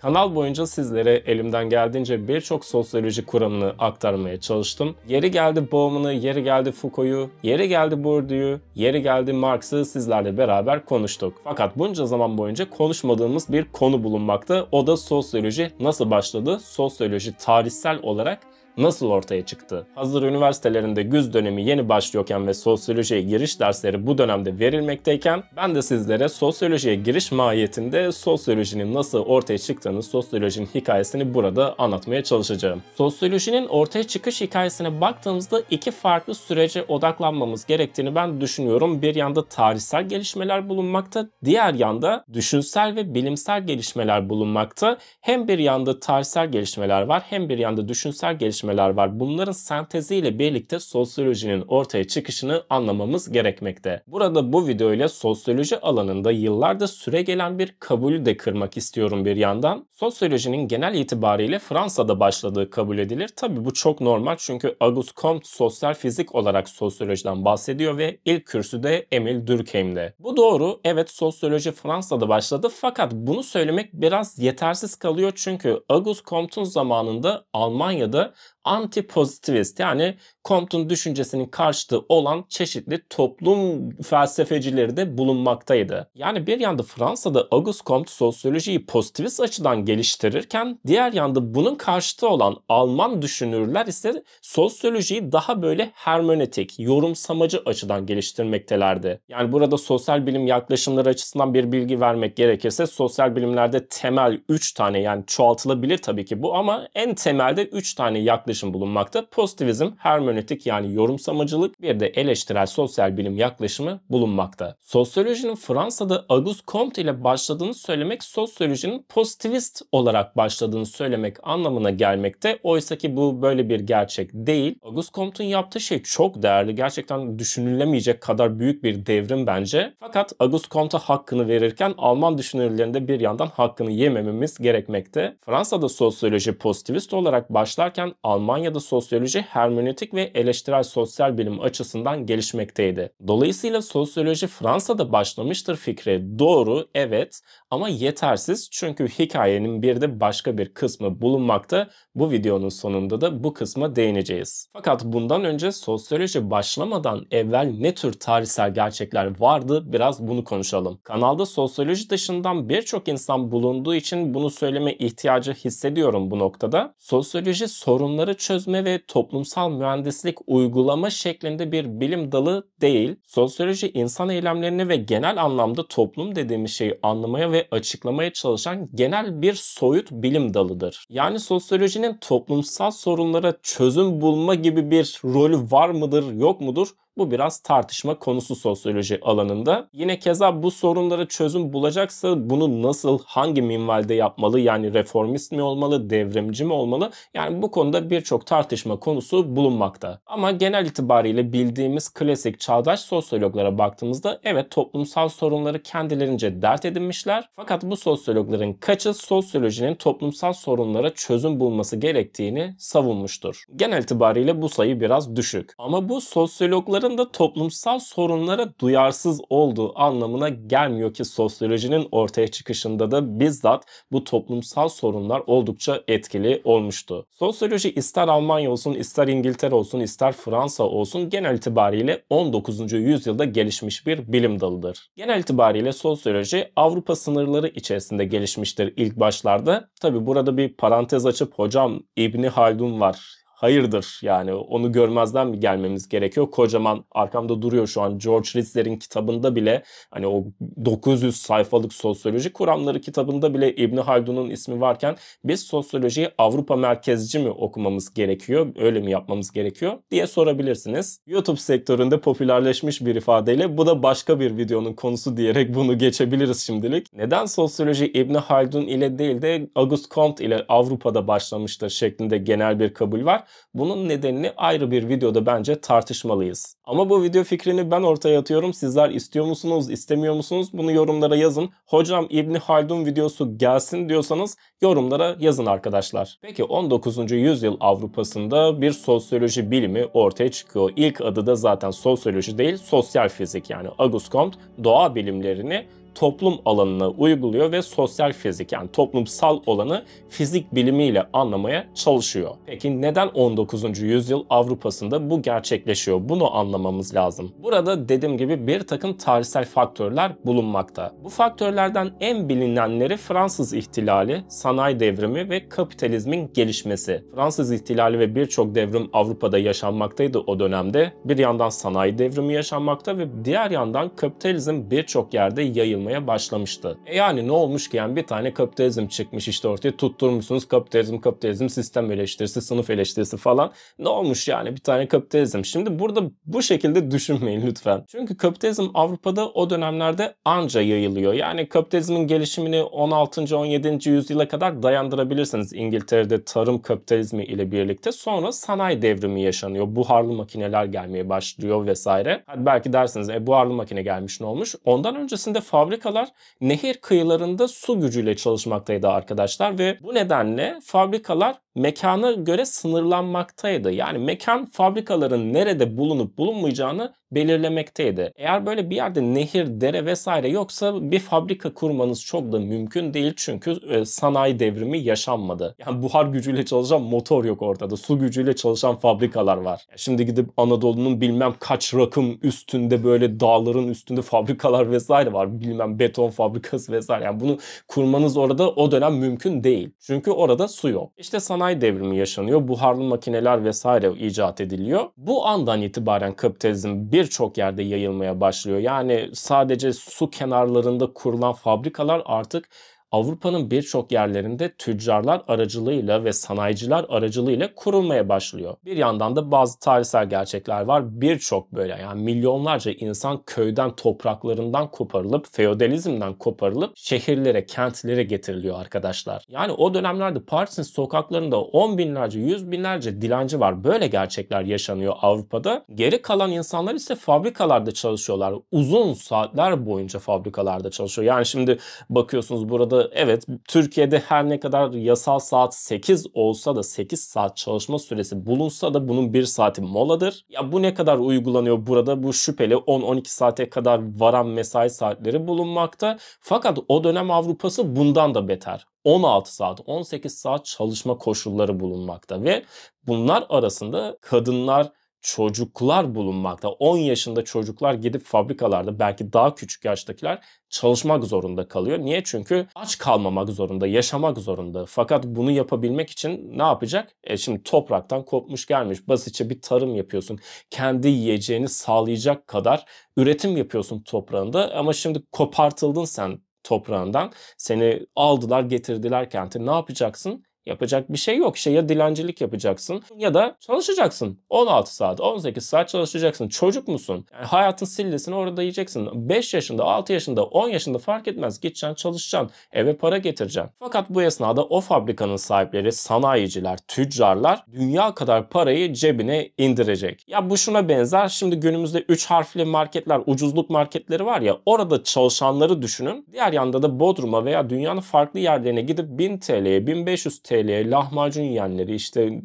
Kanal boyunca sizlere elimden geldiğince birçok sosyoloji kuramını aktarmaya çalıştım. Yeri geldi Bauman'ı, yeri geldi Foucault'u, yeri geldi Bourdieu'yu, yeri geldi Marx'ı sizlerle beraber konuştuk. Fakat bunca zaman boyunca konuşmadığımız bir konu bulunmakta. O da sosyoloji nasıl başladı? Sosyoloji tarihsel olarak nasıl ortaya çıktı? Hazır üniversitelerinde güz dönemi yeni başlıyorken ve sosyolojiye giriş dersleri bu dönemde verilmekteyken ben de sizlere sosyolojiye giriş mahiyetinde sosyolojinin nasıl ortaya çıktığını, sosyolojinin hikayesini burada anlatmaya çalışacağım. Sosyolojinin ortaya çıkış hikayesine baktığımızda iki farklı sürece odaklanmamız gerektiğini ben düşünüyorum. Bir yanda tarihsel gelişmeler bulunmakta, diğer yanda düşünsel ve bilimsel gelişmeler bulunmakta. Hem bir yanda tarihsel gelişmeler var hem bir yanda düşünsel gelişmeler gelişmeler var. Bunların senteziyle birlikte sosyolojinin ortaya çıkışını anlamamız gerekmekte. Burada bu video ile sosyoloji alanında yıllarda süre gelen bir kabulü de kırmak istiyorum bir yandan. Sosyolojinin genel itibariyle Fransa'da başladığı kabul edilir. Tabii bu çok normal çünkü Auguste Comte sosyal fizik olarak sosyolojiden bahsediyor ve ilk kürsüde Emil Durkheim'de. Bu doğru. Evet sosyoloji Fransa'da başladı fakat bunu söylemek biraz yetersiz kalıyor çünkü Auguste Comte'un zamanında Almanya'da anti pozitivist yani Compton düşüncesinin karşıtı olan çeşitli toplum felsefecileri de bulunmaktaydı. Yani bir yanda Fransa'da Auguste Comte sosyolojiyi pozitivist açıdan geliştirirken diğer yanda bunun karşıtı olan Alman düşünürler ise sosyolojiyi daha böyle hermenetik, yorumsamacı açıdan geliştirmektelerdi. Yani burada sosyal bilim yaklaşımları açısından bir bilgi vermek gerekirse sosyal bilimlerde temel 3 tane yani çoğaltılabilir tabii ki bu ama en temelde 3 tane yaklaşım bulunmakta. Pozitivizm, hermenetik hermenötik yani yorumsamacılık bir de eleştirel sosyal bilim yaklaşımı bulunmakta. Sosyolojinin Fransa'da Auguste Comte ile başladığını söylemek sosyolojinin pozitivist olarak başladığını söylemek anlamına gelmekte. Oysa ki bu böyle bir gerçek değil. Auguste Comte'un yaptığı şey çok değerli. Gerçekten düşünülemeyecek kadar büyük bir devrim bence. Fakat Auguste Comte hakkını verirken Alman düşünürlerinde bir yandan hakkını yemememiz gerekmekte. Fransa'da sosyoloji pozitivist olarak başlarken Almanya'da sosyoloji hermenötik ve ve eleştirel sosyal bilim açısından gelişmekteydi. Dolayısıyla sosyoloji Fransa'da başlamıştır fikri doğru evet ama yetersiz çünkü hikayenin bir de başka bir kısmı bulunmakta. Bu videonun sonunda da bu kısma değineceğiz. Fakat bundan önce sosyoloji başlamadan evvel ne tür tarihsel gerçekler vardı biraz bunu konuşalım. Kanalda sosyoloji dışından birçok insan bulunduğu için bunu söyleme ihtiyacı hissediyorum bu noktada. Sosyoloji sorunları çözme ve toplumsal mühendislik uygulama şeklinde bir bilim dalı değil. Sosyoloji insan eylemlerini ve genel anlamda toplum dediğimiz şeyi anlamaya ve açıklamaya çalışan genel bir soyut bilim dalıdır. Yani sosyolojinin toplumsal sorunlara çözüm bulma gibi bir rolü var mıdır, yok mudur? Bu biraz tartışma konusu sosyoloji alanında. Yine keza bu sorunlara çözüm bulacaksa bunu nasıl, hangi minvalde yapmalı? Yani reformist mi olmalı, devrimci mi olmalı? Yani bu konuda birçok tartışma konusu bulunmakta. Ama genel itibariyle bildiğimiz klasik çağdaş sosyologlara baktığımızda evet toplumsal sorunları kendilerince dert edinmişler. Fakat bu sosyologların kaçı sosyolojinin toplumsal sorunlara çözüm bulması gerektiğini savunmuştur. Genel itibariyle bu sayı biraz düşük. Ama bu sosyologlar onların da toplumsal sorunlara duyarsız olduğu anlamına gelmiyor ki sosyolojinin ortaya çıkışında da bizzat bu toplumsal sorunlar oldukça etkili olmuştu. Sosyoloji ister Almanya olsun, ister İngiltere olsun, ister Fransa olsun genel itibariyle 19. yüzyılda gelişmiş bir bilim dalıdır. Genel itibariyle sosyoloji Avrupa sınırları içerisinde gelişmiştir ilk başlarda. Tabi burada bir parantez açıp hocam İbni Haldun var hayırdır yani onu görmezden mi gelmemiz gerekiyor? Kocaman arkamda duruyor şu an George Ritzler'in kitabında bile hani o 900 sayfalık sosyoloji kuramları kitabında bile İbn Haldun'un ismi varken biz sosyolojiyi Avrupa merkezci mi okumamız gerekiyor? Öyle mi yapmamız gerekiyor diye sorabilirsiniz. YouTube sektöründe popülerleşmiş bir ifadeyle bu da başka bir videonun konusu diyerek bunu geçebiliriz şimdilik. Neden sosyoloji İbn Haldun ile değil de August Comte ile Avrupa'da başlamıştır şeklinde genel bir kabul var. Bunun nedenini ayrı bir videoda bence tartışmalıyız. Ama bu video fikrini ben ortaya atıyorum. Sizler istiyor musunuz, istemiyor musunuz? Bunu yorumlara yazın. Hocam İbni Haldun videosu gelsin diyorsanız yorumlara yazın arkadaşlar. Peki 19. yüzyıl Avrupa'sında bir sosyoloji bilimi ortaya çıkıyor. İlk adı da zaten sosyoloji değil, sosyal fizik yani Auguste Comte doğa bilimlerini toplum alanına uyguluyor ve sosyal fizik yani toplumsal olanı fizik bilimiyle anlamaya çalışıyor. Peki neden 19. yüzyıl Avrupa'sında bu gerçekleşiyor? Bunu anlamamız lazım. Burada dediğim gibi bir takım tarihsel faktörler bulunmakta. Bu faktörlerden en bilinenleri Fransız ihtilali, sanayi devrimi ve kapitalizmin gelişmesi. Fransız ihtilali ve birçok devrim Avrupa'da yaşanmaktaydı o dönemde. Bir yandan sanayi devrimi yaşanmakta ve diğer yandan kapitalizm birçok yerde yayılmakta yayılmaya başlamıştı. E yani ne olmuş ki yani bir tane kapitalizm çıkmış işte ortaya tutturmuşsunuz kapitalizm kapitalizm sistem eleştirisi sınıf eleştirisi falan. Ne olmuş yani bir tane kapitalizm. Şimdi burada bu şekilde düşünmeyin lütfen. Çünkü kapitalizm Avrupa'da o dönemlerde anca yayılıyor. Yani kapitalizmin gelişimini 16. 17. yüzyıla kadar dayandırabilirsiniz İngiltere'de tarım kapitalizmi ile birlikte. Sonra sanayi devrimi yaşanıyor. Buharlı makineler gelmeye başlıyor vesaire. Hadi belki dersiniz e buharlı makine gelmiş ne olmuş? Ondan öncesinde fabrika fabrikalar nehir kıyılarında su gücüyle çalışmaktaydı arkadaşlar ve bu nedenle fabrikalar mekana göre sınırlanmaktaydı. Yani mekan fabrikaların nerede bulunup bulunmayacağını belirlemekteydi. Eğer böyle bir yerde nehir, dere vesaire yoksa bir fabrika kurmanız çok da mümkün değil çünkü e, sanayi devrimi yaşanmadı. Yani buhar gücüyle çalışan motor yok ortada. Su gücüyle çalışan fabrikalar var. Şimdi gidip Anadolu'nun bilmem kaç rakım üstünde böyle dağların üstünde fabrikalar vesaire var. Bilmem beton fabrikası vesaire. Yani bunu kurmanız orada o dönem mümkün değil. Çünkü orada su yok. İşte sanayi devrimi yaşanıyor. Buharlı makineler vesaire icat ediliyor. Bu andan itibaren kapitalizm bir birçok yerde yayılmaya başlıyor. Yani sadece su kenarlarında kurulan fabrikalar artık Avrupa'nın birçok yerlerinde tüccarlar aracılığıyla ve sanayiciler aracılığıyla kurulmaya başlıyor. Bir yandan da bazı tarihsel gerçekler var. Birçok böyle yani milyonlarca insan köyden topraklarından koparılıp feodalizmden koparılıp şehirlere, kentlere getiriliyor arkadaşlar. Yani o dönemlerde Paris'in sokaklarında on binlerce, yüz binlerce dilenci var. Böyle gerçekler yaşanıyor Avrupa'da. Geri kalan insanlar ise fabrikalarda çalışıyorlar. Uzun saatler boyunca fabrikalarda çalışıyor. Yani şimdi bakıyorsunuz burada aslında evet Türkiye'de her ne kadar yasal saat 8 olsa da 8 saat çalışma süresi bulunsa da bunun 1 saati moladır. Ya bu ne kadar uygulanıyor burada bu şüpheli 10-12 saate kadar varan mesai saatleri bulunmakta. Fakat o dönem Avrupa'sı bundan da beter. 16 saat, 18 saat çalışma koşulları bulunmakta ve bunlar arasında kadınlar çocuklar bulunmakta. 10 yaşında çocuklar gidip fabrikalarda belki daha küçük yaştakiler çalışmak zorunda kalıyor. Niye? Çünkü aç kalmamak zorunda, yaşamak zorunda. Fakat bunu yapabilmek için ne yapacak? E şimdi topraktan kopmuş gelmiş. Basitçe bir tarım yapıyorsun. Kendi yiyeceğini sağlayacak kadar üretim yapıyorsun toprağında. Ama şimdi kopartıldın sen toprağından. Seni aldılar getirdiler kente. Ne yapacaksın? Yapacak bir şey yok. İşte ya dilencilik yapacaksın ya da çalışacaksın. 16 saat, 18 saat çalışacaksın. Çocuk musun? Yani hayatın sillesini orada yiyeceksin. 5 yaşında, 6 yaşında, 10 yaşında fark etmez. Gideceksin, çalışacaksın. Eve para getireceksin. Fakat bu esnada o fabrikanın sahipleri, sanayiciler, tüccarlar dünya kadar parayı cebine indirecek. Ya bu şuna benzer. Şimdi günümüzde 3 harfli marketler, ucuzluk marketleri var ya orada çalışanları düşünün. Diğer yanda da Bodrum'a veya dünyanın farklı yerlerine gidip 1000 TL'ye, 1500 TL TL'ye lahmacun yiyenleri işte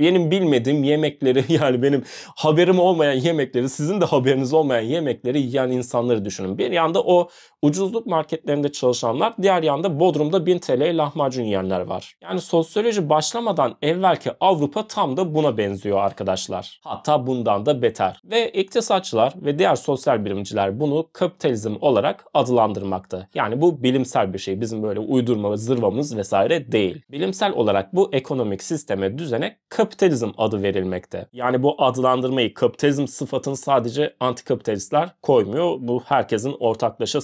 benim bilmediğim yemekleri yani benim haberim olmayan yemekleri sizin de haberiniz olmayan yemekleri yiyen insanları düşünün. Bir yanda o ucuzluk marketlerinde çalışanlar diğer yanda Bodrum'da 1000 TL'ye lahmacun yiyenler var. Yani sosyoloji başlamadan evvelki Avrupa tam da buna benziyor arkadaşlar. Hatta bundan da beter. Ve iktisatçılar ve diğer sosyal bilimciler bunu kapitalizm olarak adlandırmakta. Yani bu bilimsel bir şey. Bizim böyle uydurma zırvamız vesaire değil. Bilim Evrimsel olarak bu ekonomik sisteme düzene kapitalizm adı verilmekte. Yani bu adlandırmayı kapitalizm sıfatını sadece antikapitalistler koymuyor. Bu herkesin ortaklaşa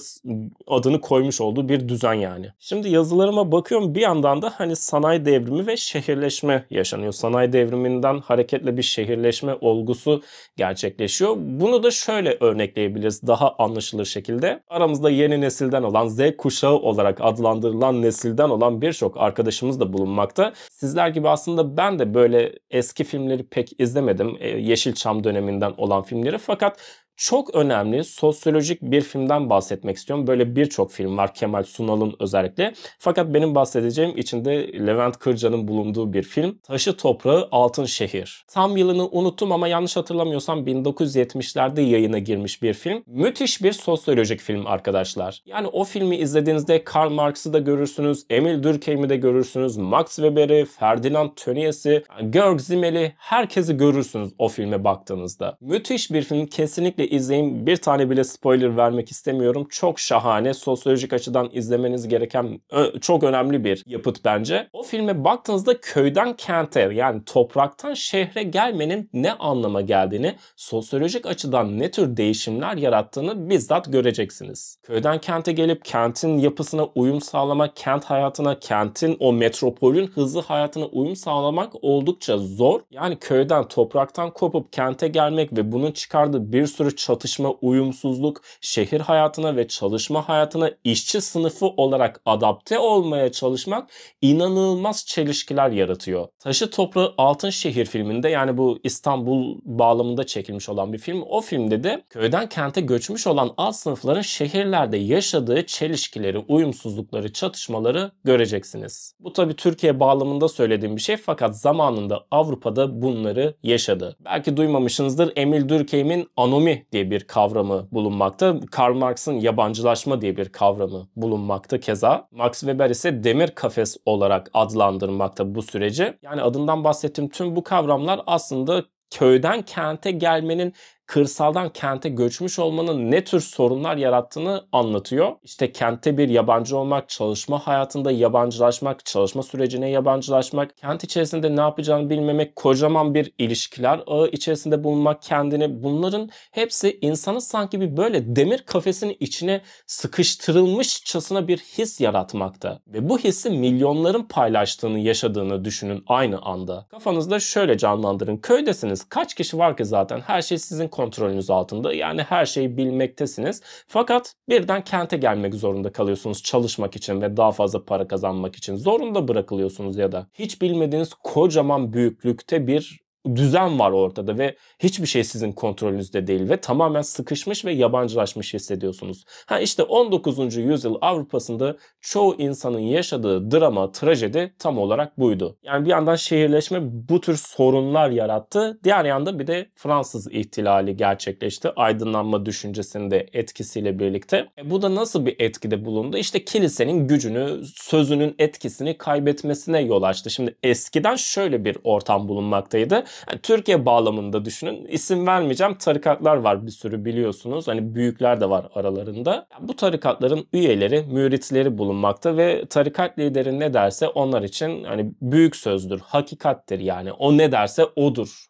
adını koymuş olduğu bir düzen yani. Şimdi yazılarıma bakıyorum bir yandan da hani sanayi devrimi ve şehirleşme yaşanıyor. Sanayi devriminden hareketle bir şehirleşme olgusu gerçekleşiyor. Bunu da şöyle örnekleyebiliriz daha anlaşılır şekilde. Aramızda yeni nesilden olan Z kuşağı olarak adlandırılan nesilden olan birçok arkadaşımız da bu bulunmakta. Sizler gibi aslında ben de böyle eski filmleri pek izlemedim. E, Yeşilçam döneminden olan filmleri fakat çok önemli sosyolojik bir filmden bahsetmek istiyorum. Böyle birçok film var Kemal Sunal'ın özellikle. Fakat benim bahsedeceğim içinde Levent Kırca'nın bulunduğu bir film. Taşı Toprağı Altın Şehir. Tam yılını unuttum ama yanlış hatırlamıyorsam 1970'lerde yayına girmiş bir film. Müthiş bir sosyolojik film arkadaşlar. Yani o filmi izlediğinizde Karl Marx'ı da görürsünüz, Emil Durkheim'i de görürsünüz, Max Weber'i, Ferdinand Tönnies'i, Georg Zimmel'i herkesi görürsünüz o filme baktığınızda. Müthiş bir film kesinlikle izleyin. Bir tane bile spoiler vermek istemiyorum. Çok şahane. Sosyolojik açıdan izlemeniz gereken çok önemli bir yapıt bence. O filme baktığınızda köyden kente yani topraktan şehre gelmenin ne anlama geldiğini, sosyolojik açıdan ne tür değişimler yarattığını bizzat göreceksiniz. Köyden kente gelip kentin yapısına uyum sağlamak, kent hayatına, kentin o metropolün hızlı hayatına uyum sağlamak oldukça zor. Yani köyden, topraktan kopup kente gelmek ve bunun çıkardığı bir sürü çatışma, uyumsuzluk, şehir hayatına ve çalışma hayatına işçi sınıfı olarak adapte olmaya çalışmak inanılmaz çelişkiler yaratıyor. Taşı Toprağı Altın Şehir filminde yani bu İstanbul bağlamında çekilmiş olan bir film. O filmde de köyden kente göçmüş olan alt sınıfların şehirlerde yaşadığı çelişkileri, uyumsuzlukları, çatışmaları göreceksiniz. Bu tabi Türkiye bağlamında söylediğim bir şey fakat zamanında Avrupa'da bunları yaşadı. Belki duymamışsınızdır Emil Durkheim'in Anomi diye bir kavramı bulunmakta. Karl Marx'ın yabancılaşma diye bir kavramı bulunmakta keza. Max Weber ise demir kafes olarak adlandırmakta bu süreci. Yani adından bahsettiğim tüm bu kavramlar aslında köyden kente gelmenin kırsaldan kente göçmüş olmanın ne tür sorunlar yarattığını anlatıyor. İşte kente bir yabancı olmak, çalışma hayatında yabancılaşmak, çalışma sürecine yabancılaşmak, kent içerisinde ne yapacağını bilmemek, kocaman bir ilişkiler ağı içerisinde bulunmak kendini bunların hepsi insanı sanki bir böyle demir kafesin içine sıkıştırılmışçasına bir his yaratmakta. Ve bu hissi milyonların paylaştığını, yaşadığını düşünün aynı anda. Kafanızda şöyle canlandırın. Köydesiniz. Kaç kişi var ki zaten? Her şey sizin kontrolünüz altında. Yani her şeyi bilmektesiniz. Fakat birden kente gelmek zorunda kalıyorsunuz çalışmak için ve daha fazla para kazanmak için. Zorunda bırakılıyorsunuz ya da hiç bilmediğiniz kocaman büyüklükte bir düzen var ortada ve hiçbir şey sizin kontrolünüzde değil ve tamamen sıkışmış ve yabancılaşmış hissediyorsunuz. Ha işte 19. yüzyıl Avrupa'sında çoğu insanın yaşadığı drama, trajedi tam olarak buydu. Yani bir yandan şehirleşme bu tür sorunlar yarattı. Diğer yanda bir de Fransız ihtilali gerçekleşti. Aydınlanma düşüncesinde etkisiyle birlikte. E bu da nasıl bir etkide bulundu? İşte kilisenin gücünü, sözünün etkisini kaybetmesine yol açtı. Şimdi eskiden şöyle bir ortam bulunmaktaydı yani Türkiye bağlamında düşünün. İsim vermeyeceğim. Tarikatlar var bir sürü biliyorsunuz. Hani büyükler de var aralarında. Yani bu tarikatların üyeleri, müritleri bulunmakta ve tarikat lideri ne derse onlar için hani büyük sözdür, hakikattir yani. O ne derse odur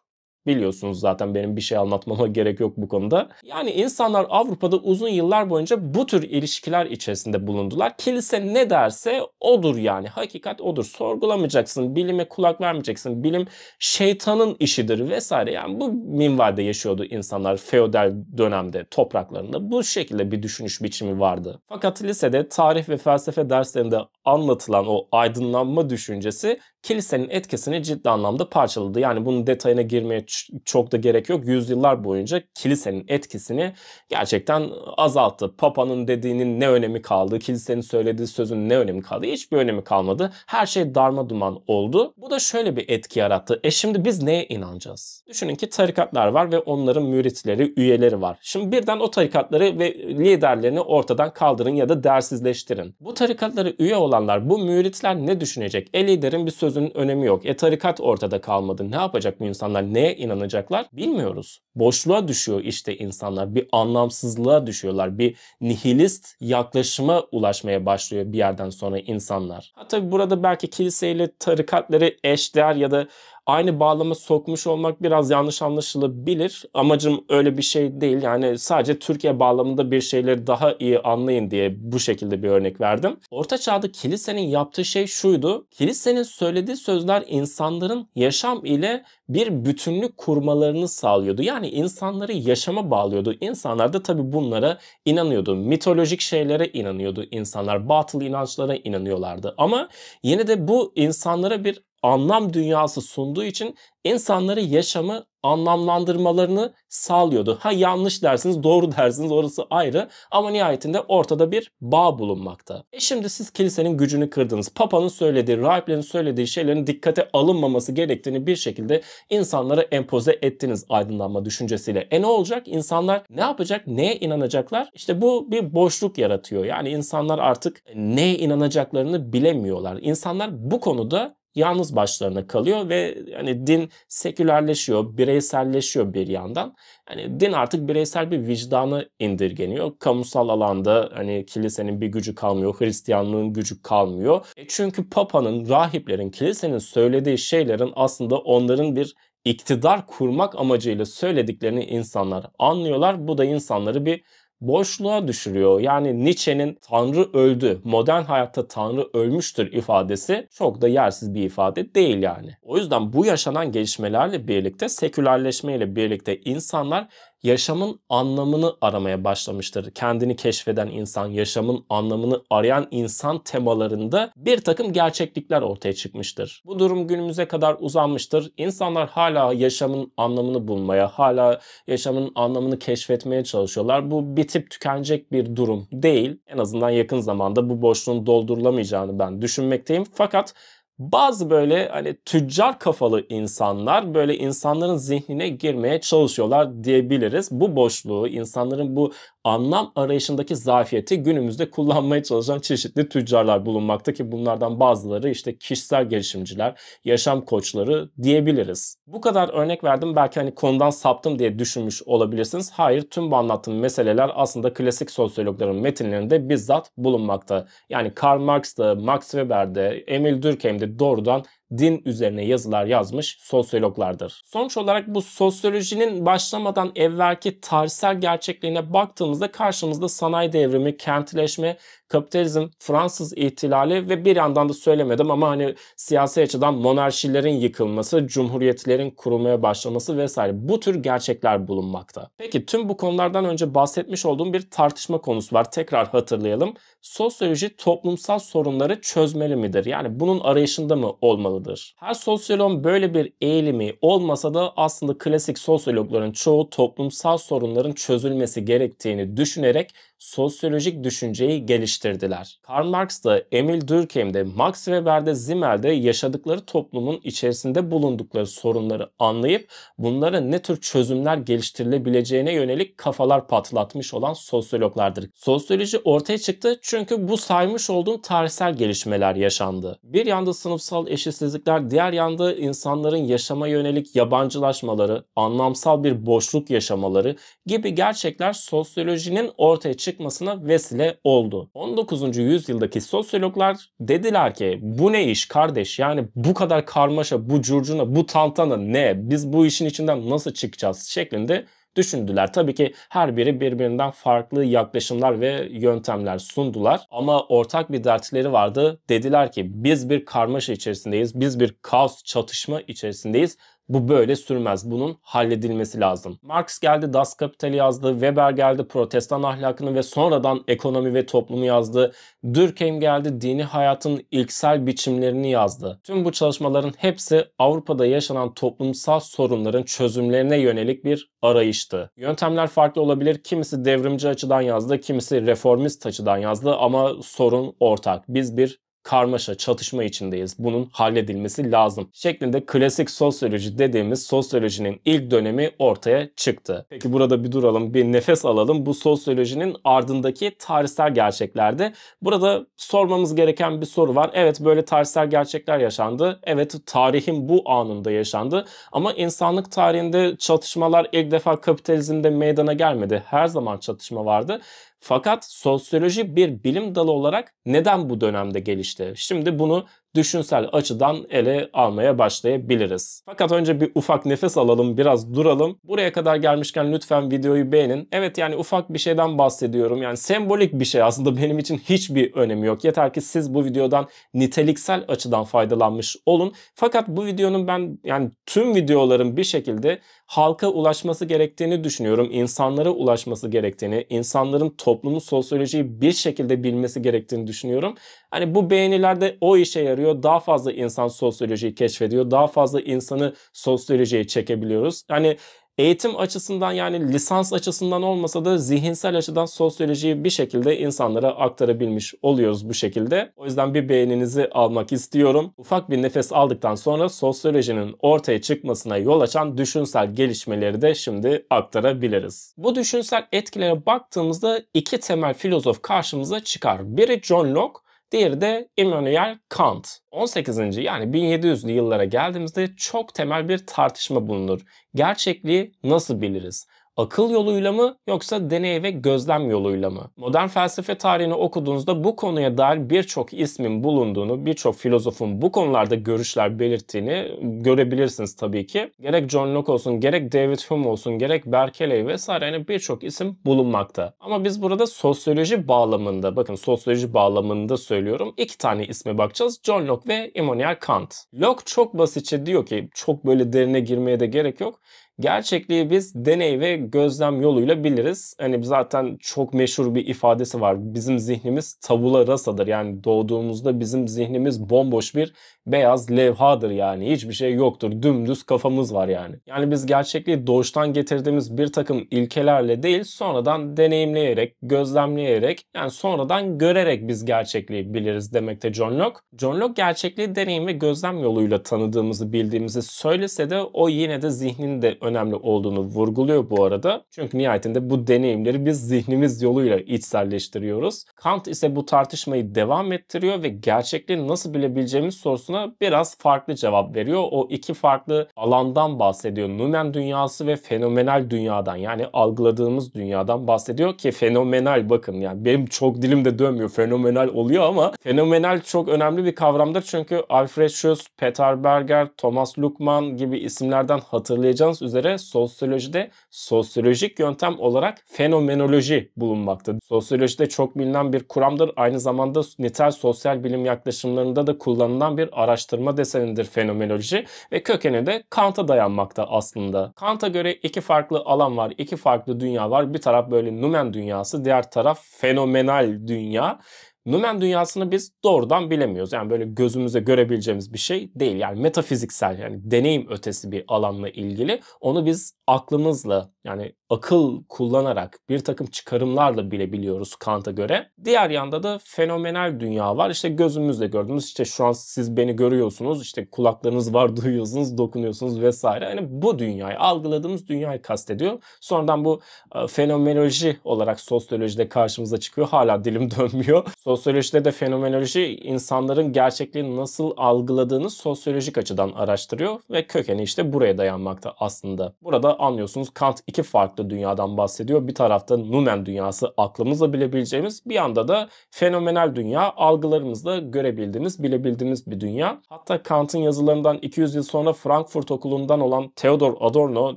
Biliyorsunuz zaten benim bir şey anlatmama gerek yok bu konuda. Yani insanlar Avrupa'da uzun yıllar boyunca bu tür ilişkiler içerisinde bulundular. Kilise ne derse odur yani. Hakikat odur. Sorgulamayacaksın, bilime kulak vermeyeceksin. Bilim şeytanın işidir vesaire. Yani bu minvalde yaşıyordu insanlar feodal dönemde topraklarında. Bu şekilde bir düşünüş biçimi vardı. Fakat lisede tarih ve felsefe derslerinde anlatılan o aydınlanma düşüncesi kilisenin etkisini ciddi anlamda parçaladı. Yani bunun detayına girmeye çok da gerek yok. Yüzyıllar boyunca kilisenin etkisini gerçekten azalttı. Papa'nın dediğinin ne önemi kaldı, kilisenin söylediği sözün ne önemi kaldı, hiçbir önemi kalmadı. Her şey darma duman oldu. Bu da şöyle bir etki yarattı. E şimdi biz neye inanacağız? Düşünün ki tarikatlar var ve onların müritleri, üyeleri var. Şimdi birden o tarikatları ve liderlerini ortadan kaldırın ya da dersizleştirin. Bu tarikatları üye olan insanlar, bu müritler ne düşünecek? E liderin bir sözünün önemi yok. E tarikat ortada kalmadı. Ne yapacak bu insanlar? Neye inanacaklar? Bilmiyoruz. Boşluğa düşüyor işte insanlar. Bir anlamsızlığa düşüyorlar. Bir nihilist yaklaşıma ulaşmaya başlıyor bir yerden sonra insanlar. Ha tabi burada belki kiliseyle tarikatları eşdeğer ya da aynı bağlama sokmuş olmak biraz yanlış anlaşılabilir. Amacım öyle bir şey değil. Yani sadece Türkiye bağlamında bir şeyleri daha iyi anlayın diye bu şekilde bir örnek verdim. Orta çağda kilisenin yaptığı şey şuydu. Kilisenin söylediği sözler insanların yaşam ile bir bütünlük kurmalarını sağlıyordu. Yani insanları yaşama bağlıyordu. İnsanlar da tabii bunlara inanıyordu. Mitolojik şeylere inanıyordu insanlar. Batıl inançlara inanıyorlardı. Ama yine de bu insanlara bir anlam dünyası sunduğu için insanları yaşamı anlamlandırmalarını sağlıyordu. Ha yanlış dersiniz, doğru dersiniz orası ayrı ama nihayetinde ortada bir bağ bulunmakta. E şimdi siz kilisenin gücünü kırdınız. Papa'nın söylediği, rahiplerin söylediği şeylerin dikkate alınmaması gerektiğini bir şekilde insanlara empoze ettiniz aydınlanma düşüncesiyle. E ne olacak? İnsanlar ne yapacak? Neye inanacaklar? İşte bu bir boşluk yaratıyor. Yani insanlar artık neye inanacaklarını bilemiyorlar. İnsanlar bu konuda yalnız başlarına kalıyor ve hani din sekülerleşiyor, bireyselleşiyor bir yandan. Hani din artık bireysel bir vicdanı indirgeniyor. Kamusal alanda hani kilisenin bir gücü kalmıyor, Hristiyanlığın gücü kalmıyor. E çünkü Papa'nın, rahiplerin, kilisenin söylediği şeylerin aslında onların bir iktidar kurmak amacıyla söylediklerini insanlar anlıyorlar. Bu da insanları bir boşluğa düşürüyor. Yani Nietzsche'nin Tanrı öldü, modern hayatta Tanrı ölmüştür ifadesi çok da yersiz bir ifade değil yani. O yüzden bu yaşanan gelişmelerle birlikte sekülerleşmeyle birlikte insanlar yaşamın anlamını aramaya başlamıştır. Kendini keşfeden insan, yaşamın anlamını arayan insan temalarında bir takım gerçeklikler ortaya çıkmıştır. Bu durum günümüze kadar uzanmıştır. İnsanlar hala yaşamın anlamını bulmaya, hala yaşamın anlamını keşfetmeye çalışıyorlar. Bu bitip tükenecek bir durum değil. En azından yakın zamanda bu boşluğun doldurulamayacağını ben düşünmekteyim. Fakat bazı böyle hani tüccar kafalı insanlar böyle insanların zihnine girmeye çalışıyorlar diyebiliriz. Bu boşluğu, insanların bu anlam arayışındaki zafiyeti günümüzde kullanmaya çalışan çeşitli tüccarlar bulunmakta ki bunlardan bazıları işte kişisel gelişimciler, yaşam koçları diyebiliriz. Bu kadar örnek verdim belki hani konudan saptım diye düşünmüş olabilirsiniz. Hayır tüm bu anlattığım meseleler aslında klasik sosyologların metinlerinde bizzat bulunmakta. Yani Karl Marx'ta, Max Weber'de, Emil Durkheim'de doğrudan din üzerine yazılar yazmış sosyologlardır. Sonuç olarak bu sosyolojinin başlamadan evvelki tarihsel gerçekliğine baktığımızda karşımızda sanayi devrimi, kentleşme, kapitalizm, Fransız ihtilali ve bir yandan da söylemedim ama hani siyasi açıdan monarşilerin yıkılması, cumhuriyetlerin kurulmaya başlaması vesaire bu tür gerçekler bulunmakta. Peki tüm bu konulardan önce bahsetmiş olduğum bir tartışma konusu var. Tekrar hatırlayalım. Sosyoloji toplumsal sorunları çözmeli midir? Yani bunun arayışında mı olmalı? olmalıdır. Her sosyolog böyle bir eğilimi olmasa da aslında klasik sosyologların çoğu toplumsal sorunların çözülmesi gerektiğini düşünerek sosyolojik düşünceyi geliştirdiler. Karl Marx'ta, Emil Durkheim'de, Max Weber'de, Zimmel'de yaşadıkları toplumun içerisinde bulundukları sorunları anlayıp bunlara ne tür çözümler geliştirilebileceğine yönelik kafalar patlatmış olan sosyologlardır. Sosyoloji ortaya çıktı çünkü bu saymış olduğum tarihsel gelişmeler yaşandı. Bir yanda sınıfsal eşitsizlikler, diğer yanda insanların yaşama yönelik yabancılaşmaları, anlamsal bir boşluk yaşamaları gibi gerçekler sosyolojinin ortaya çıktığı çıkmasına vesile oldu. 19. yüzyıldaki sosyologlar dediler ki bu ne iş kardeş yani bu kadar karmaşa, bu curcuna, bu tantana ne? Biz bu işin içinden nasıl çıkacağız şeklinde düşündüler. Tabii ki her biri birbirinden farklı yaklaşımlar ve yöntemler sundular ama ortak bir dertleri vardı. Dediler ki biz bir karmaşa içerisindeyiz, biz bir kaos çatışma içerisindeyiz bu böyle sürmez. Bunun halledilmesi lazım. Marx geldi Das Kapital yazdı. Weber geldi Protestan ahlakını ve sonradan ekonomi ve toplumu yazdı. Durkheim geldi dini hayatın ilksel biçimlerini yazdı. Tüm bu çalışmaların hepsi Avrupa'da yaşanan toplumsal sorunların çözümlerine yönelik bir arayıştı. Yöntemler farklı olabilir. Kimisi devrimci açıdan yazdı, kimisi reformist açıdan yazdı ama sorun ortak. Biz bir karmaşa, çatışma içindeyiz. Bunun halledilmesi lazım. Şeklinde klasik sosyoloji dediğimiz sosyolojinin ilk dönemi ortaya çıktı. Peki burada bir duralım, bir nefes alalım. Bu sosyolojinin ardındaki tarihsel gerçeklerde. Burada sormamız gereken bir soru var. Evet böyle tarihsel gerçekler yaşandı. Evet tarihin bu anında yaşandı. Ama insanlık tarihinde çatışmalar ilk defa kapitalizmde meydana gelmedi. Her zaman çatışma vardı. Fakat sosyoloji bir bilim dalı olarak neden bu dönemde gelişti? Şimdi bunu düşünsel açıdan ele almaya başlayabiliriz. Fakat önce bir ufak nefes alalım, biraz duralım. Buraya kadar gelmişken lütfen videoyu beğenin. Evet yani ufak bir şeyden bahsediyorum. Yani sembolik bir şey aslında benim için hiçbir önemi yok. Yeter ki siz bu videodan niteliksel açıdan faydalanmış olun. Fakat bu videonun ben yani tüm videoların bir şekilde halka ulaşması gerektiğini düşünüyorum. İnsanlara ulaşması gerektiğini, insanların toplumu sosyolojiyi bir şekilde bilmesi gerektiğini düşünüyorum. Hani bu beğenilerde o işe yarıyor görüyor. Daha fazla insan sosyolojiyi keşfediyor. Daha fazla insanı sosyolojiye çekebiliyoruz. Yani eğitim açısından yani lisans açısından olmasa da zihinsel açıdan sosyolojiyi bir şekilde insanlara aktarabilmiş oluyoruz bu şekilde. O yüzden bir beğeninizi almak istiyorum. Ufak bir nefes aldıktan sonra sosyolojinin ortaya çıkmasına yol açan düşünsel gelişmeleri de şimdi aktarabiliriz. Bu düşünsel etkilere baktığımızda iki temel filozof karşımıza çıkar. Biri John Locke, Diğeri de Immanuel Kant. 18. yani 1700'lü yıllara geldiğimizde çok temel bir tartışma bulunur. Gerçekliği nasıl biliriz? akıl yoluyla mı yoksa deney ve gözlem yoluyla mı? Modern felsefe tarihini okuduğunuzda bu konuya dair birçok ismin bulunduğunu, birçok filozofun bu konularda görüşler belirttiğini görebilirsiniz tabii ki. Gerek John Locke olsun, gerek David Hume olsun, gerek Berkeley vesaire yani birçok isim bulunmakta. Ama biz burada sosyoloji bağlamında, bakın sosyoloji bağlamında söylüyorum iki tane isme bakacağız. John Locke ve Immanuel Kant. Locke çok basitçe diyor ki çok böyle derine girmeye de gerek yok. Gerçekliği biz deney ve gözlem yoluyla biliriz. Hani zaten çok meşhur bir ifadesi var. Bizim zihnimiz tabula rasadır. Yani doğduğumuzda bizim zihnimiz bomboş bir beyaz levhadır yani. Hiçbir şey yoktur. Dümdüz kafamız var yani. Yani biz gerçekliği doğuştan getirdiğimiz bir takım ilkelerle değil sonradan deneyimleyerek, gözlemleyerek yani sonradan görerek biz gerçekliği biliriz demekte John Locke. John Locke gerçekliği deneyim ve gözlem yoluyla tanıdığımızı bildiğimizi söylese de o yine de zihnin de önemli olduğunu vurguluyor bu arada. Çünkü nihayetinde bu deneyimleri biz zihnimiz yoluyla içselleştiriyoruz. Kant ise bu tartışmayı devam ettiriyor ve gerçekliği nasıl bilebileceğimiz sorusu sorusuna biraz farklı cevap veriyor. O iki farklı alandan bahsediyor. Numen dünyası ve fenomenal dünyadan yani algıladığımız dünyadan bahsediyor ki fenomenal bakın yani benim çok dilim de dönmüyor fenomenal oluyor ama fenomenal çok önemli bir kavramdır çünkü Alfred Schüss, Peter Berger, Thomas Luckmann gibi isimlerden hatırlayacağınız üzere sosyolojide sosyolojik yöntem olarak fenomenoloji bulunmaktadır Sosyolojide çok bilinen bir kuramdır. Aynı zamanda nitel sosyal bilim yaklaşımlarında da kullanılan bir araştırma desenidir fenomenoloji ve kökeni de Kant'a dayanmakta aslında. Kant'a göre iki farklı alan var, iki farklı dünya var. Bir taraf böyle numen dünyası, diğer taraf fenomenal dünya. Numen dünyasını biz doğrudan bilemiyoruz. Yani böyle gözümüze görebileceğimiz bir şey değil. Yani metafiziksel yani deneyim ötesi bir alanla ilgili. Onu biz aklımızla yani akıl kullanarak bir takım çıkarımlarla bile biliyoruz Kant'a göre. Diğer yanda da fenomenal dünya var. İşte gözümüzle gördüğümüz işte şu an siz beni görüyorsunuz işte kulaklarınız var duyuyorsunuz dokunuyorsunuz vesaire. Yani bu dünyayı algıladığımız dünyayı kastediyor. Sonradan bu e, fenomenoloji olarak sosyolojide karşımıza çıkıyor. Hala dilim dönmüyor. Sosyolojide de fenomenoloji insanların gerçekliği nasıl algıladığını sosyolojik açıdan araştırıyor ve kökeni işte buraya dayanmakta aslında. Burada anlıyorsunuz Kant iki farklı farklı dünyadan bahsediyor. Bir tarafta Numen dünyası aklımızla bilebileceğimiz bir yanda da fenomenal dünya algılarımızla görebildiğimiz, bilebildiğimiz bir dünya. Hatta Kant'ın yazılarından 200 yıl sonra Frankfurt Okulu'ndan olan Theodor Adorno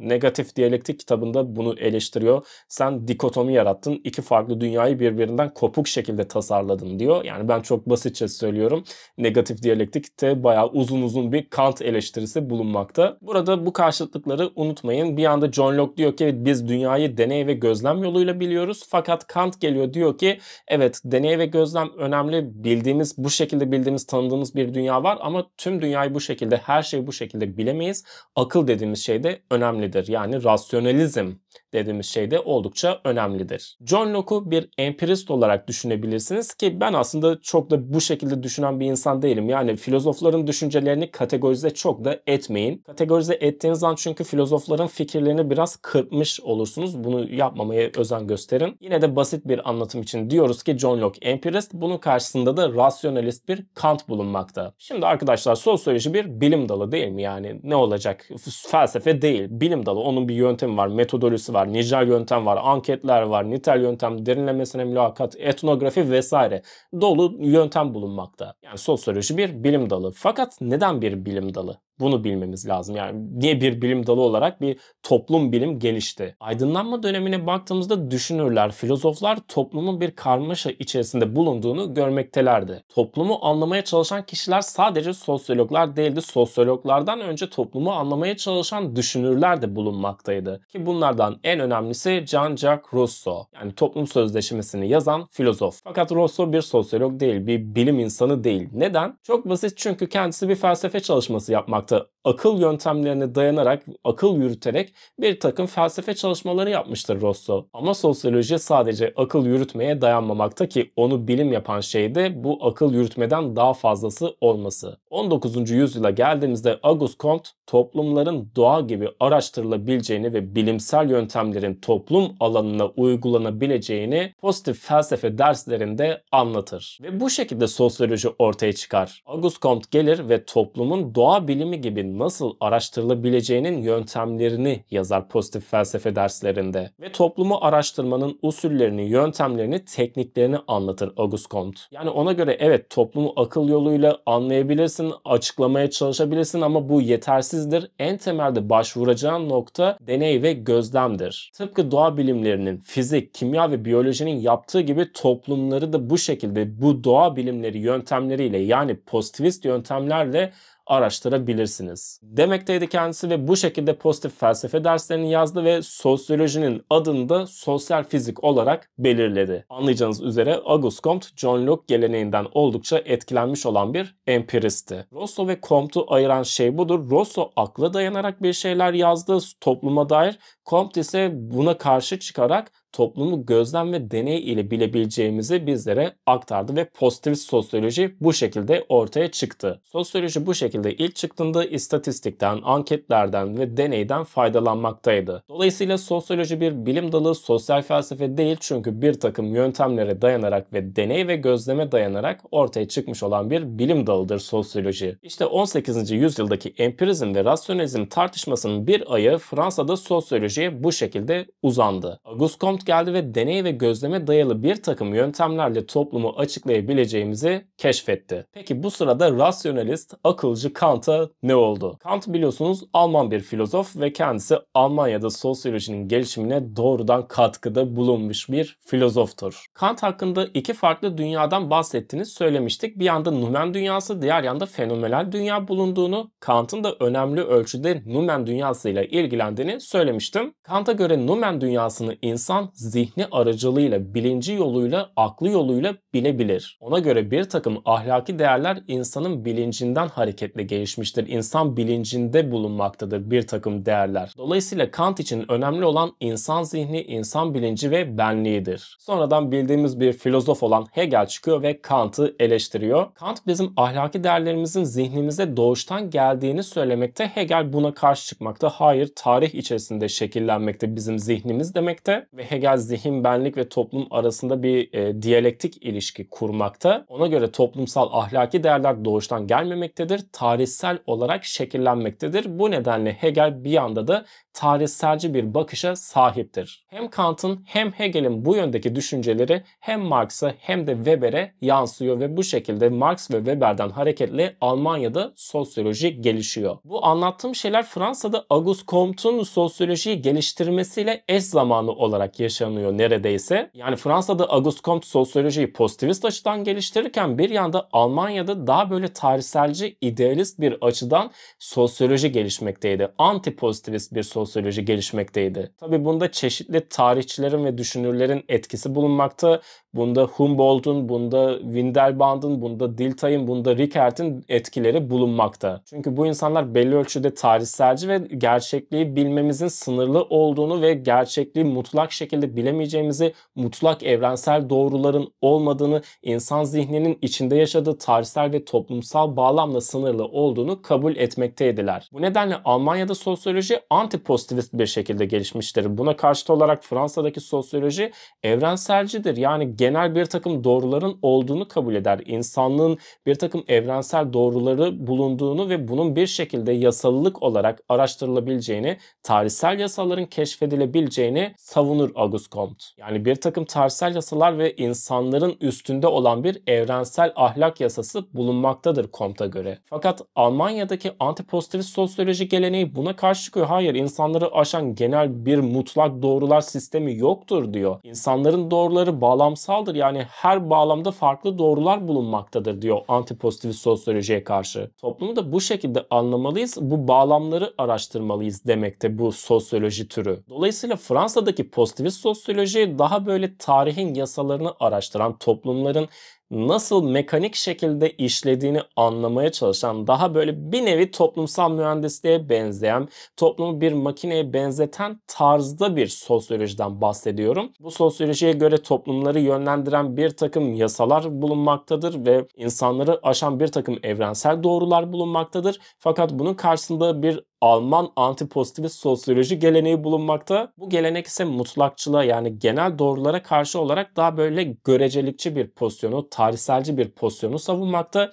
negatif diyalektik kitabında bunu eleştiriyor. Sen dikotomi yarattın, iki farklı dünyayı birbirinden kopuk şekilde tasarladın diyor. Yani ben çok basitçe söylüyorum. Negatif diyalektikte bayağı uzun uzun bir Kant eleştirisi bulunmakta. Burada bu karşıtlıkları unutmayın. Bir yanda John Locke diyor ki biz dünyayı deney ve gözlem yoluyla biliyoruz. Fakat Kant geliyor diyor ki evet deney ve gözlem önemli bildiğimiz bu şekilde bildiğimiz tanıdığımız bir dünya var ama tüm dünyayı bu şekilde her şeyi bu şekilde bilemeyiz. Akıl dediğimiz şey de önemlidir. Yani rasyonalizm dediğimiz şey de oldukça önemlidir. John Locke'u bir empirist olarak düşünebilirsiniz ki ben aslında çok da bu şekilde düşünen bir insan değilim. Yani filozofların düşüncelerini kategorize çok da etmeyin. Kategorize ettiğiniz an çünkü filozofların fikirlerini biraz kırpmış olursunuz. Bunu yapmamaya özen gösterin. Yine de basit bir anlatım için diyoruz ki John Locke empirist. Bunun karşısında da rasyonalist bir Kant bulunmakta. Şimdi arkadaşlar sosyoloji bir bilim dalı değil mi? Yani ne olacak? Felsefe değil. Bilim dalı. Onun bir yöntemi var. metodoloji metodolojisi var, nicel yöntem var, anketler var, nitel yöntem, derinlemesine mülakat, etnografi vesaire dolu yöntem bulunmakta. Yani sosyoloji bir bilim dalı. Fakat neden bir bilim dalı? Bunu bilmemiz lazım. Yani niye bir bilim dalı olarak bir toplum bilim gelişti? Aydınlanma dönemine baktığımızda düşünürler, filozoflar toplumun bir karmaşa içerisinde bulunduğunu görmektelerdi. Toplumu anlamaya çalışan kişiler sadece sosyologlar değildi. Sosyologlardan önce toplumu anlamaya çalışan düşünürler de bulunmaktaydı. Ki bunlardan en önemlisi Jean-Jacques Rousseau. Yani toplum sözleşmesini yazan filozof. Fakat Rousseau bir sosyolog değil, bir bilim insanı değil. Neden? Çok basit çünkü kendisi bir felsefe çalışması yapmak hayatı akıl yöntemlerine dayanarak, akıl yürüterek bir takım felsefe çalışmaları yapmıştır Rousseau. Ama sosyoloji sadece akıl yürütmeye dayanmamakta ki onu bilim yapan şey de bu akıl yürütmeden daha fazlası olması. 19. yüzyıla geldiğimizde Auguste Comte toplumların doğa gibi araştırılabileceğini ve bilimsel yöntemlerin toplum alanına uygulanabileceğini pozitif felsefe derslerinde anlatır. Ve bu şekilde sosyoloji ortaya çıkar. Auguste Comte gelir ve toplumun doğa bilim ekonomi gibi nasıl araştırılabileceğinin yöntemlerini yazar pozitif felsefe derslerinde ve toplumu araştırmanın usullerini, yöntemlerini, tekniklerini anlatır August Comte. Yani ona göre evet toplumu akıl yoluyla anlayabilirsin, açıklamaya çalışabilirsin ama bu yetersizdir. En temelde başvuracağın nokta deney ve gözlemdir. Tıpkı doğa bilimlerinin, fizik, kimya ve biyolojinin yaptığı gibi toplumları da bu şekilde bu doğa bilimleri yöntemleriyle yani pozitivist yöntemlerle araştırabilirsiniz. Demekteydi kendisi ve bu şekilde pozitif felsefe derslerini yazdı ve sosyolojinin adını da sosyal fizik olarak belirledi. Anlayacağınız üzere August Comte, John Locke geleneğinden oldukça etkilenmiş olan bir empiristti. Rousseau ve Comte'u ayıran şey budur. Rousseau akla dayanarak bir şeyler yazdı topluma dair. Comte ise buna karşı çıkarak toplumu gözlem ve deney ile bilebileceğimizi bizlere aktardı ve pozitivist sosyoloji bu şekilde ortaya çıktı. Sosyoloji bu şekilde ilk çıktığında istatistikten, anketlerden ve deneyden faydalanmaktaydı. Dolayısıyla sosyoloji bir bilim dalı sosyal felsefe değil çünkü bir takım yöntemlere dayanarak ve deney ve gözleme dayanarak ortaya çıkmış olan bir bilim dalıdır sosyoloji. İşte 18. yüzyıldaki empirizm ve rasyonizm tartışmasının bir ayı Fransa'da sosyolojiye bu şekilde uzandı. Auguste Comte Kant geldi ve deney ve gözleme dayalı bir takım yöntemlerle toplumu açıklayabileceğimizi keşfetti. Peki bu sırada rasyonalist, akılcı Kant'a ne oldu? Kant biliyorsunuz Alman bir filozof ve kendisi Almanya'da sosyolojinin gelişimine doğrudan katkıda bulunmuş bir filozoftur. Kant hakkında iki farklı dünyadan bahsettiğini söylemiştik. Bir yanda Numen dünyası, diğer yanda fenomenal dünya bulunduğunu, Kant'ın da önemli ölçüde Numen dünyasıyla ilgilendiğini söylemiştim. Kant'a göre Numen dünyasını insan zihni aracılığıyla, bilinci yoluyla, aklı yoluyla bilebilir. Ona göre bir takım ahlaki değerler insanın bilincinden hareketle gelişmiştir. İnsan bilincinde bulunmaktadır bir takım değerler. Dolayısıyla Kant için önemli olan insan zihni, insan bilinci ve benliğidir. Sonradan bildiğimiz bir filozof olan Hegel çıkıyor ve Kant'ı eleştiriyor. Kant bizim ahlaki değerlerimizin zihnimize doğuştan geldiğini söylemekte. Hegel buna karşı çıkmakta. Hayır, tarih içerisinde şekillenmekte bizim zihnimiz demekte ve Hegel gel zihin, benlik ve toplum arasında bir e, diyalektik ilişki kurmakta. Ona göre toplumsal ahlaki değerler doğuştan gelmemektedir. Tarihsel olarak şekillenmektedir. Bu nedenle Hegel bir yanda da tarihselci bir bakışa sahiptir. Hem Kant'ın hem Hegel'in bu yöndeki düşünceleri hem Marx'a hem de Weber'e yansıyor ve bu şekilde Marx ve Weber'den hareketle Almanya'da sosyoloji gelişiyor. Bu anlattığım şeyler Fransa'da Auguste Comte'un sosyolojiyi geliştirmesiyle eş zamanlı olarak yaşanıyor yaşanıyor neredeyse. Yani Fransa'da Auguste Comte sosyolojiyi pozitivist açıdan geliştirirken bir yanda Almanya'da daha böyle tarihselci, idealist bir açıdan sosyoloji gelişmekteydi. Antipozitivist bir sosyoloji gelişmekteydi. Tabi bunda çeşitli tarihçilerin ve düşünürlerin etkisi bulunmakta. Bunda Humboldt'un, bunda Windelband'ın, bunda Dilthey'in, bunda Rickert'in etkileri bulunmakta. Çünkü bu insanlar belli ölçüde tarihselci ve gerçekliği bilmemizin sınırlı olduğunu ve gerçekliği mutlak şekilde bilemeyeceğimizi, mutlak evrensel doğruların olmadığını, insan zihninin içinde yaşadığı tarihsel ve toplumsal bağlamla sınırlı olduğunu kabul etmekteydiler. Bu nedenle Almanya'da sosyoloji antipozitivist bir şekilde gelişmiştir. Buna karşıt olarak Fransa'daki sosyoloji evrenselcidir. Yani genel bir takım doğruların olduğunu kabul eder. İnsanlığın bir takım evrensel doğruları bulunduğunu ve bunun bir şekilde yasalılık olarak araştırılabileceğini, tarihsel yasaların keşfedilebileceğini savunur August Comte. Yani bir takım tarihsel yasalar ve insanların üstünde olan bir evrensel ahlak yasası bulunmaktadır Comte'a göre. Fakat Almanya'daki antipozitivist sosyoloji geleneği buna karşı çıkıyor. Hayır insanları aşan genel bir mutlak doğrular sistemi yoktur diyor. İnsanların doğruları bağlamsal kavramsaldır yani her bağlamda farklı doğrular bulunmaktadır diyor antipozitivist sosyolojiye karşı. Toplumu da bu şekilde anlamalıyız, bu bağlamları araştırmalıyız demekte bu sosyoloji türü. Dolayısıyla Fransa'daki pozitivist sosyoloji daha böyle tarihin yasalarını araştıran toplumların nasıl mekanik şekilde işlediğini anlamaya çalışan, daha böyle bir nevi toplumsal mühendisliğe benzeyen, toplumu bir makineye benzeten tarzda bir sosyolojiden bahsediyorum. Bu sosyolojiye göre toplumları yönlendiren bir takım yasalar bulunmaktadır ve insanları aşan bir takım evrensel doğrular bulunmaktadır. Fakat bunun karşısında bir Alman antipozitivist sosyoloji geleneği bulunmakta. Bu gelenek ise mutlakçılığa yani genel doğrulara karşı olarak daha böyle görecelikçi bir pozisyonu, tarihselci bir pozisyonu savunmakta,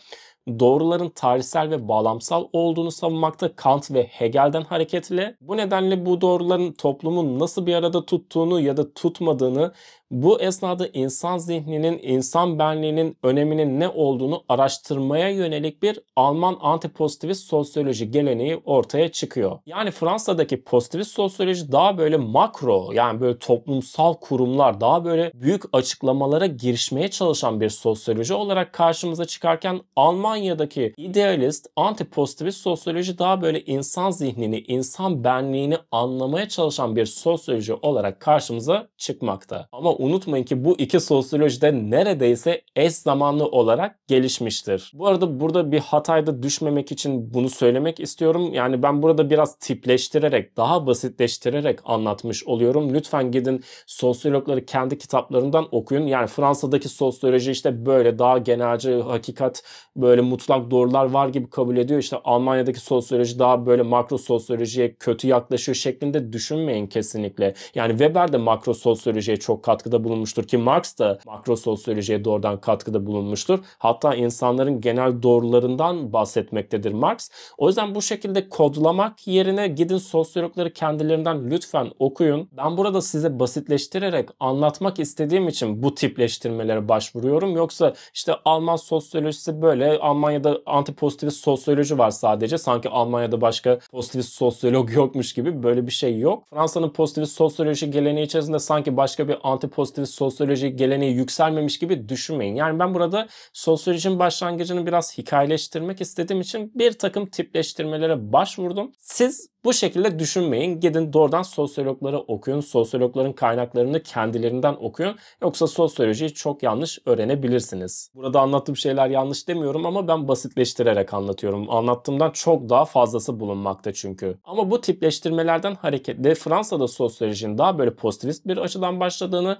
doğruların tarihsel ve bağlamsal olduğunu savunmakta Kant ve Hegel'den hareketle. Bu nedenle bu doğruların toplumun nasıl bir arada tuttuğunu ya da tutmadığını bu esnada insan zihninin, insan benliğinin öneminin ne olduğunu araştırmaya yönelik bir Alman antipozitivist sosyoloji geleneği ortaya çıkıyor. Yani Fransa'daki pozitivist sosyoloji daha böyle makro yani böyle toplumsal kurumlar daha böyle büyük açıklamalara girişmeye çalışan bir sosyoloji olarak karşımıza çıkarken Almanya'daki idealist antipozitivist sosyoloji daha böyle insan zihnini, insan benliğini anlamaya çalışan bir sosyoloji olarak karşımıza çıkmakta. Ama unutmayın ki bu iki sosyolojide neredeyse eş zamanlı olarak gelişmiştir. Bu arada burada bir hatayda düşmemek için bunu söylemek istiyorum. Yani ben burada biraz tipleştirerek, daha basitleştirerek anlatmış oluyorum. Lütfen gidin sosyologları kendi kitaplarından okuyun. Yani Fransa'daki sosyoloji işte böyle daha genelce hakikat, böyle mutlak doğrular var gibi kabul ediyor. İşte Almanya'daki sosyoloji daha böyle makro sosyolojiye kötü yaklaşıyor şeklinde düşünmeyin kesinlikle. Yani Weber de makro sosyolojiye çok katkı katkıda bulunmuştur ki Marx da makrososyolojiye doğrudan katkıda bulunmuştur. Hatta insanların genel doğrularından bahsetmektedir Marx. O yüzden bu şekilde kodlamak yerine gidin sosyologları kendilerinden lütfen okuyun. Ben burada size basitleştirerek anlatmak istediğim için bu tipleştirmelere başvuruyorum. Yoksa işte Alman sosyolojisi böyle, Almanya'da antipozitivist sosyoloji var sadece. Sanki Almanya'da başka pozitivist sosyolog yokmuş gibi böyle bir şey yok. Fransa'nın pozitivist sosyoloji geleneği içerisinde sanki başka bir antipozitivist pozitivist sosyoloji geleneği yükselmemiş gibi düşünmeyin. Yani ben burada sosyolojinin başlangıcını biraz hikayeleştirmek istediğim için bir takım tipleştirmelere başvurdum. Siz bu şekilde düşünmeyin. Gidin doğrudan sosyologları okuyun. Sosyologların kaynaklarını kendilerinden okuyun. Yoksa sosyolojiyi çok yanlış öğrenebilirsiniz. Burada anlattığım şeyler yanlış demiyorum ama ben basitleştirerek anlatıyorum. Anlattığımdan çok daha fazlası bulunmakta çünkü. Ama bu tipleştirmelerden hareketle Fransa'da sosyolojinin daha böyle pozitivist bir açıdan başladığını,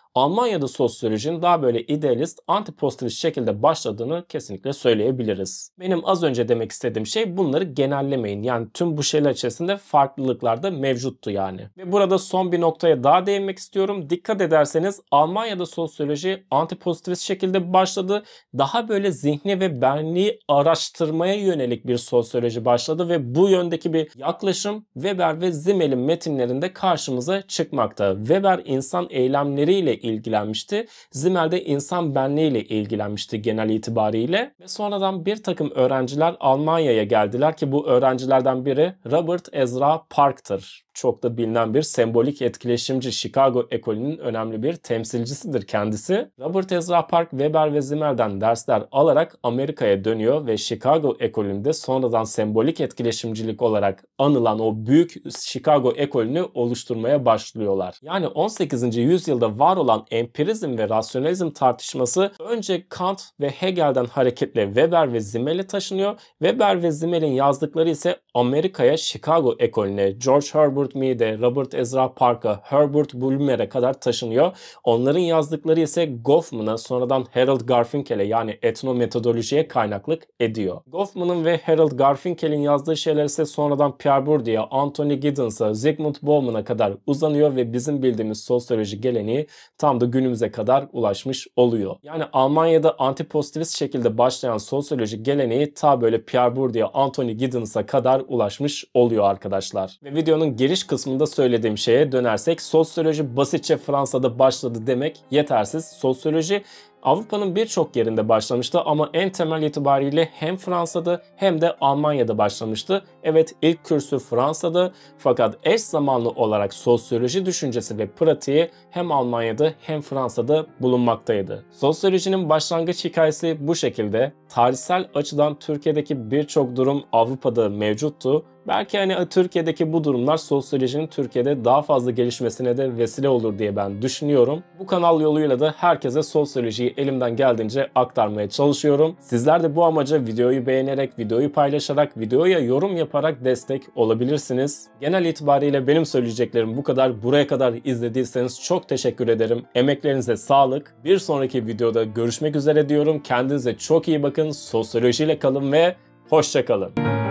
Almanya'da sosyolojinin daha böyle idealist, antipozitivist şekilde başladığını kesinlikle söyleyebiliriz. Benim az önce demek istediğim şey bunları genellemeyin. Yani tüm bu şeyler içerisinde farklılıklar da mevcuttu yani. Ve burada son bir noktaya daha değinmek istiyorum. Dikkat ederseniz Almanya'da sosyoloji antipozitivist şekilde başladı. Daha böyle zihni ve benliği araştırmaya yönelik bir sosyoloji başladı ve bu yöndeki bir yaklaşım Weber ve Zimmel'in metinlerinde karşımıza çıkmakta. Weber insan eylemleriyle ilgilenmişti. Zimmel de insan benliğiyle ilgilenmişti genel itibariyle. Ve sonradan bir takım öğrenciler Almanya'ya geldiler ki bu öğrencilerden biri Robert Ezra Park'tır. Çok da bilinen bir sembolik etkileşimci Chicago ekolünün önemli bir temsilcisidir kendisi. Robert Ezra Park, Weber ve Zimmer'den dersler alarak Amerika'ya dönüyor ve Chicago ekolünde sonradan sembolik etkileşimcilik olarak anılan o büyük Chicago ekolünü oluşturmaya başlıyorlar. Yani 18. yüzyılda var olan olan empirizm ve rasyonalizm tartışması önce Kant ve Hegel'den hareketle Weber ve Zimmel'e taşınıyor. Weber ve Zimmel'in yazdıkları ise Amerika'ya Chicago ekolüne, George Herbert Mead'e, Robert Ezra Park'a, Herbert Bulmer'e kadar taşınıyor. Onların yazdıkları ise Goffman'a sonradan Harold Garfinkel'e yani etnometodolojiye kaynaklık ediyor. Goffman'ın ve Harold Garfinkel'in yazdığı şeyler ise sonradan Pierre Bourdieu'ya, Anthony Giddens'a, Zygmunt Bauman'a kadar uzanıyor ve bizim bildiğimiz sosyoloji geleneği tam da günümüze kadar ulaşmış oluyor. Yani Almanya'da antipozitivist şekilde başlayan sosyoloji geleneği ta böyle Pierre Bourdieu, Anthony Giddens'a kadar ulaşmış oluyor arkadaşlar. Ve videonun giriş kısmında söylediğim şeye dönersek sosyoloji basitçe Fransa'da başladı demek yetersiz. Sosyoloji Avrupa'nın birçok yerinde başlamıştı ama en temel itibariyle hem Fransa'da hem de Almanya'da başlamıştı. Evet ilk kürsü Fransa'da fakat eş zamanlı olarak sosyoloji düşüncesi ve pratiği hem Almanya'da hem Fransa'da bulunmaktaydı. Sosyolojinin başlangıç hikayesi bu şekilde tarihsel açıdan Türkiye'deki birçok durum Avrupa'da mevcuttu. Belki hani Türkiye'deki bu durumlar sosyolojinin Türkiye'de daha fazla gelişmesine de vesile olur diye ben düşünüyorum. Bu kanal yoluyla da herkese sosyolojiyi elimden geldiğince aktarmaya çalışıyorum. Sizler de bu amaca videoyu beğenerek, videoyu paylaşarak, videoya yorum yaparak destek olabilirsiniz. Genel itibariyle benim söyleyeceklerim bu kadar. Buraya kadar izlediyseniz çok teşekkür ederim. Emeklerinize sağlık. Bir sonraki videoda görüşmek üzere diyorum. Kendinize çok iyi bakın bakın, sosyolojiyle kalın ve hoşçakalın.